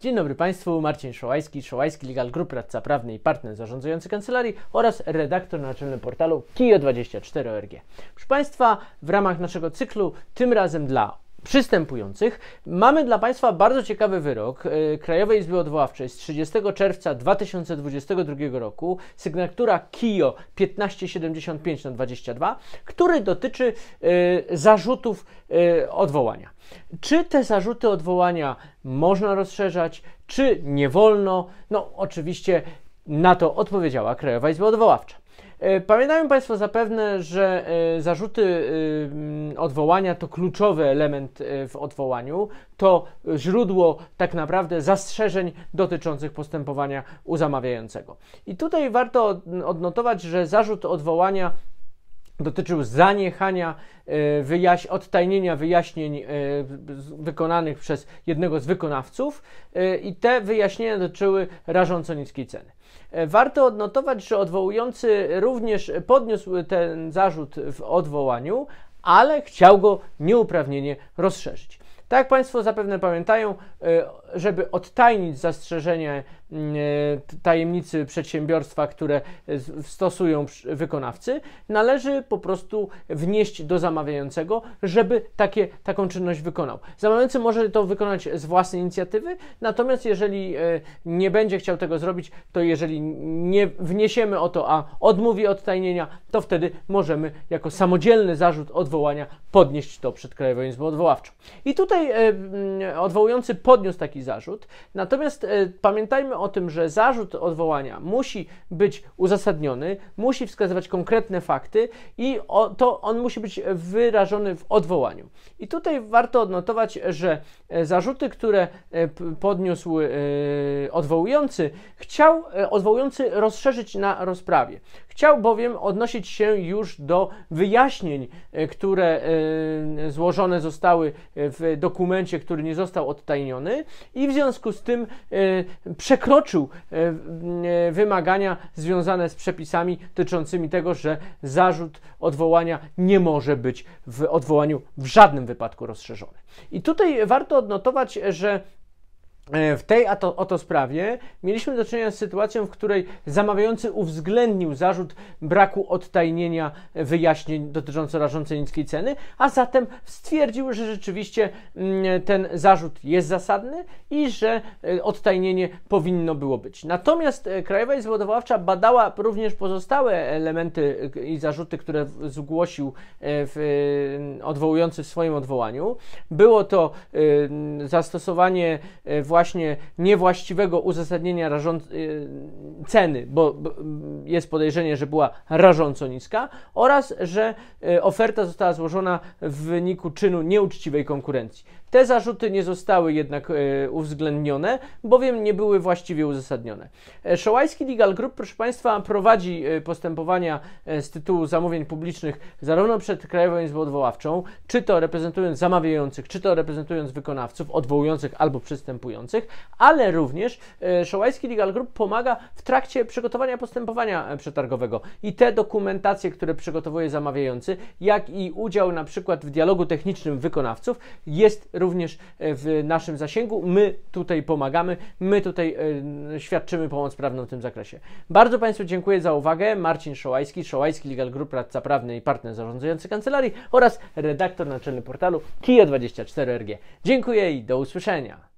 Dzień dobry Państwu, Marcin Szołajski, Szołajski Legal Group, radca prawny i partner zarządzający kancelarii oraz redaktor naczelny portalu KIO24.org. Proszę Państwa, w ramach naszego cyklu, tym razem dla przystępujących. Mamy dla Państwa bardzo ciekawy wyrok e, Krajowej Izby Odwoławczej z 30 czerwca 2022 roku, sygnatura KIO 1575 na 22, który dotyczy e, zarzutów e, odwołania. Czy te zarzuty odwołania można rozszerzać, czy nie wolno? No, oczywiście na to odpowiedziała Krajowa Izba Odwoławcza. E, pamiętają Państwo zapewne, że e, zarzuty e, odwołania to kluczowy element w odwołaniu, to źródło tak naprawdę zastrzeżeń dotyczących postępowania u zamawiającego. I tutaj warto odnotować, że zarzut odwołania dotyczył zaniechania e, wyjaś odtajnienia wyjaśnień e, wykonanych przez jednego z wykonawców e, i te wyjaśnienia dotyczyły rażąco niskiej ceny. Warto odnotować, że odwołujący również podniósł ten zarzut w odwołaniu, ale chciał go nieuprawnienie rozszerzyć. Tak jak Państwo zapewne pamiętają, e, żeby odtajnić zastrzeżenie mm, e, tajemnicy przedsiębiorstwa, które stosują wykonawcy, należy po prostu wnieść do zamawiającego, żeby takie, taką czynność wykonał. Zamawiający może to wykonać z własnej inicjatywy, natomiast jeżeli e, nie będzie chciał tego zrobić, to jeżeli nie wniesiemy o to, a odmówi odtajnienia, to wtedy możemy jako samodzielny zarzut odwołania podnieść to przed Krajową Izbą Odwoławczą. I tutaj Tutaj e, odwołujący podniósł taki zarzut, natomiast e, pamiętajmy o tym, że zarzut odwołania musi być uzasadniony, musi wskazywać konkretne fakty i to on musi być wyrażony w odwołaniu. I tutaj warto odnotować, że e, zarzuty, które podniósł odwołujący, chciał odwołujący rozszerzyć na rozprawie. Chciał bowiem odnosić się już do wyjaśnień, e, które e, złożone zostały e, w dokumencie, który nie został odtajniony i w związku z tym przekroczył wymagania związane z przepisami dotyczącymi tego, że zarzut odwołania nie może być w odwołaniu w żadnym wypadku rozszerzony. I tutaj warto odnotować, że E, w tej oto sprawie mieliśmy do czynienia z sytuacją, w której zamawiający uwzględnił zarzut braku odtajnienia wyjaśnień dotyczących rażącej niskiej ceny, a zatem stwierdził, że rzeczywiście mm, ten zarzut jest zasadny i że e, odtajnienie powinno było być. Natomiast e, Krajowa Izba Odwoławcza badała również pozostałe elementy i zarzuty, które zgłosił w, mm, odwołujący w swoim odwołaniu. Było to zastosowanie właśnie właśnie niewłaściwego uzasadnienia rażą, y, ceny, bo, bo jest podejrzenie, że była rażąco niska, oraz że y, oferta została złożona w wyniku czynu nieuczciwej konkurencji. Te zarzuty nie zostały jednak e, uwzględnione, bowiem nie były właściwie uzasadnione. E, Szołajski Legal Group, proszę Państwa, prowadzi e, postępowania z tytułu zamówień publicznych zarówno przed Krajową Izbą Odwoławczą, czy to reprezentując zamawiających, czy to reprezentując wykonawców, odwołujących albo przystępujących, ale również Szołajski Legal Group pomaga w trakcie przygotowania postępowania przetargowego i te dokumentacje, które przygotowuje zamawiający, jak i udział na przykład w dialogu technicznym wykonawców jest również również e, w naszym zasięgu. My tutaj pomagamy, my tutaj e, świadczymy pomoc prawną w tym zakresie. Bardzo Państwu dziękuję za uwagę. Marcin Szołajski, Szołajski Legal Group Radca Prawny i partner zarządzający kancelarii oraz redaktor naczelny portalu KIA24RG. Dziękuję i do usłyszenia.